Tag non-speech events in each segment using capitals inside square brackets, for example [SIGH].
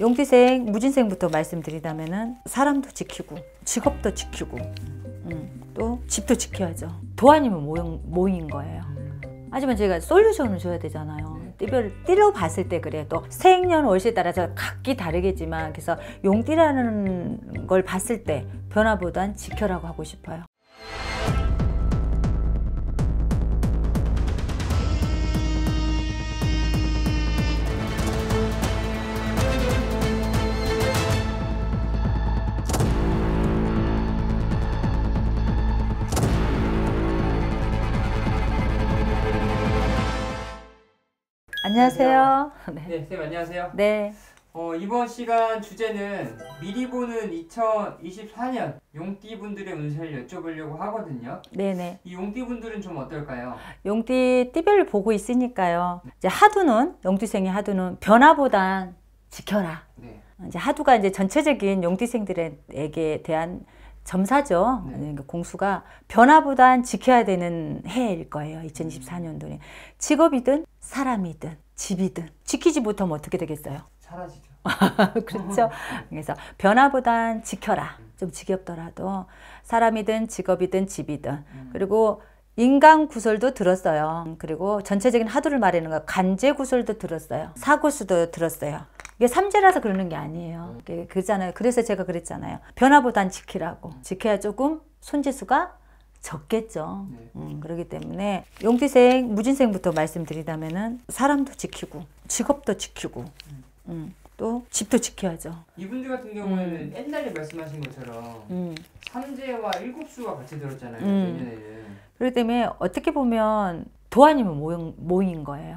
용기생 무진생부터 말씀드리자면은 사람도 지키고 직업도 지키고 음, 또 집도 지켜야죠. 도안이면 모형, 모인 거예요. 하지만 저희가 솔루션을 줘야 되잖아요. 띠별 띠로 봤을 때 그래 또생년월시 따라서 각기 다르겠지만 그래서 용띠라는 걸 봤을 때 변화보단 지켜라고 하고 싶어요. 안녕하세요. 네. 네, 쌤 안녕하세요. 네. 어, 이번 시간 주제는 미리 보는 2024년 용띠분들의 운세를 여쭤보려고 하거든요. 네네. 이 용띠분들은 좀 어떨까요? 용띠 띠별 보고 있으니까요. 이제 하두는 용띠생의 하두는 변화보단 지켜라. 네. 이제 하두가 이제 전체적인 용띠생들에게 대한 점사죠. 네. 그러니까 공수가 변화보단 지켜야 되는 해일 거예요. 2024년도는. 직업이든 사람이든 집이든 지키지 못하면 어떻게 되겠어요? 사라지죠. [LAUGHS] 그렇죠. 그래서 변화보단 지켜라. 좀 지겹더라도 사람이든 직업이든 집이든 음. 그리고 인간 구설도 들었어요. 그리고 전체적인 하도를 말하는 거 간제 구설도 들었어요. 사고수도 들었어요. 이게 삼재라서 그러는 게 아니에요. 음. 그잖아요. 그래서 제가 그랬잖아요. 변화보단 지키라고. 지켜야 조금 손재수가 적겠죠. 네. 음, 그렇기 때문에 용띠생, 무진생부터 말씀드리자면은 사람도 지키고 직업도 지키고 음. 음, 또 집도 지켜야죠. 이분들 같은 경우에는 음. 옛날에 말씀하신 것처럼 음. 삼재와 일곱수가 같이 들었잖아요. 내 그렇기 때문에 어떻게 보면 도안이면 모인, 모인 거예요.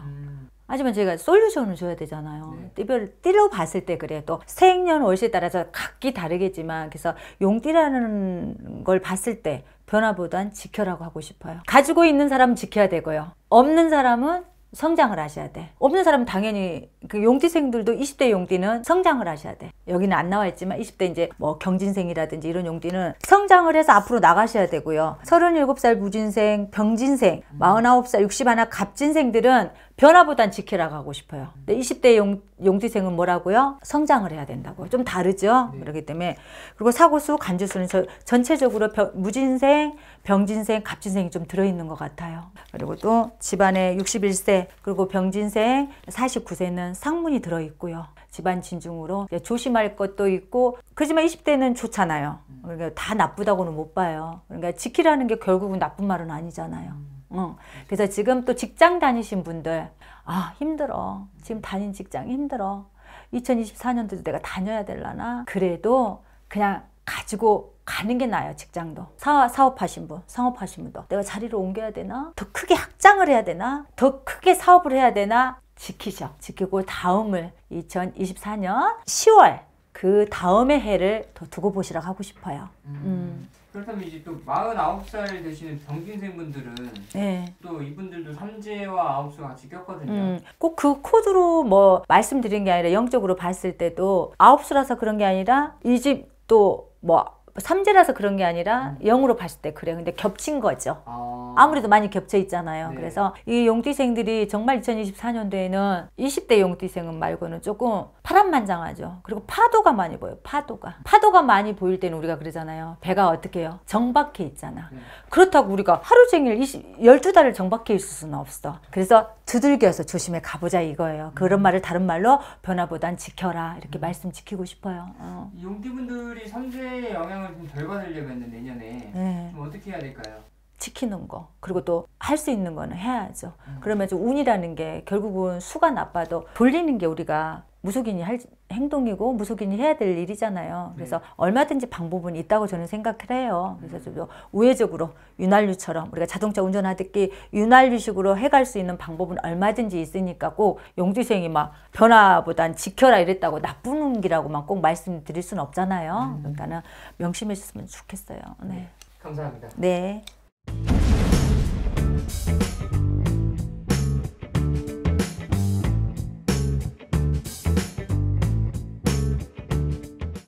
하지만 저희가 솔루션을 줘야 되잖아요. 네. 띠별 띠로 봤을 때 그래도 생년월일에 따라서 각기 다르겠지만 그래서 용띠라는 걸 봤을 때 변화보단 지켜라고 하고 싶어요. 가지고 있는 사람은 지켜야 되고요. 없는 사람은 성장을 하셔야 돼. 없는 사람은 당연히 그 용띠생들도 20대 용띠는 성장을 하셔야 돼. 여기는 안 나와 있지만 20대 이제 뭐 경진생이라든지 이런 용띠는 성장을 해서 앞으로 나가셔야 되고요. 37살 무진생, 병진생, 49살, 61 갑진생들은 변화보단 지키라고 하고 싶어요. 음. 근데 20대 용, 용지생은 뭐라고요? 성장을 해야 된다고. 좀 다르죠? 네. 그렇기 때문에. 그리고 사고수, 간주수는 저, 전체적으로 병, 무진생, 병진생, 갑진생이 좀 들어있는 것 같아요. 그리고 또 집안에 61세, 그리고 병진생 49세는 상문이 들어있고요. 집안 진중으로 조심할 것도 있고 그지만 20대는 좋잖아요. 음. 그러니까 다 나쁘다고는 못 봐요. 그러니까 지키라는 게 결국은 나쁜 말은 아니잖아요. 음. 어. 그래서 지금 또 직장 다니신 분들 아 힘들어 지금 다닌 직장 힘들어 2 0 2 4년도 내가 다녀야 될라나 그래도 그냥 가지고 가는 게 나아요 직장도 사, 사업하신 분 상업하신 분도 내가 자리를 옮겨야 되나 더 크게 확장을 해야 되나 더 크게 사업을 해야 되나 지키죠 지키고 다음을 2024년 10월 그 다음의 해를 더 두고 보시라고 하고 싶어요 음. 음. 그렇다면 이제 또 마흔아홉 살 되시는 병진생 분들은 네. 또 이분들도 삼재와 아홉수 같이 꼈거든요. 음, 꼭그 코드로 뭐 말씀드린 게 아니라 영적으로 봤을 때도 아홉수라서 그런 게 아니라 이 집 또 뭐 삼재라서 그런 게 아니라 음. 영으로 봤을 때 그래. 근데 겹친 거죠. 아... 무래도 많이 겹쳐 있잖아요. 네. 그래서 이 용띠생들이 정말 2024년도에는 20대 용띠생은 말고는 조금 파란만장하죠. 그리고 파도가 많이 보여요. 파도가. 파도가 많이 보일 때는 우리가 그러잖아요. 배가 어떻게 해요? 정박해 있잖아. 네. 그렇다고 우리가 하루 종일 20, 12달을 정박해 있을 수는 없어. 그래서 두들겨서 조심해 가보자 이거예요. 그런 음. 말을 다른 말로 변화보단 지켜라 이렇게 음. 말씀 지키고 싶어요. 어. 용기분들이 선재의 영향을 좀 덜 받으려면 내년에 네. 좀 어떻게 해야 될까요? 지키는 거 그리고 또 할 수 있는 거는 해야죠. 음. 그러면 운이라는 게 결국은 수가 나빠도 돌리는 게 우리가 무속인이 할 행동이고 무속인이 해야 될 일이잖아요. 네. 그래서 네. 얼마든지 방법은 있다고 저는 생각을 해요. 그래서 음. 좀 우회적으로 윤활유처럼 우리가 자동차 운전하듯이 윤활유식으로 해갈 수 있는 방법은 얼마든지 있으니까 꼭 용주생이 막 변화보단 지켜라 이랬다고 나쁜 운기라고만 꼭 말씀드릴 수는 없잖아요. 음. 그러니까는 명심해 주셨으면 좋겠어요. 네. 네. 감사합니다. 네.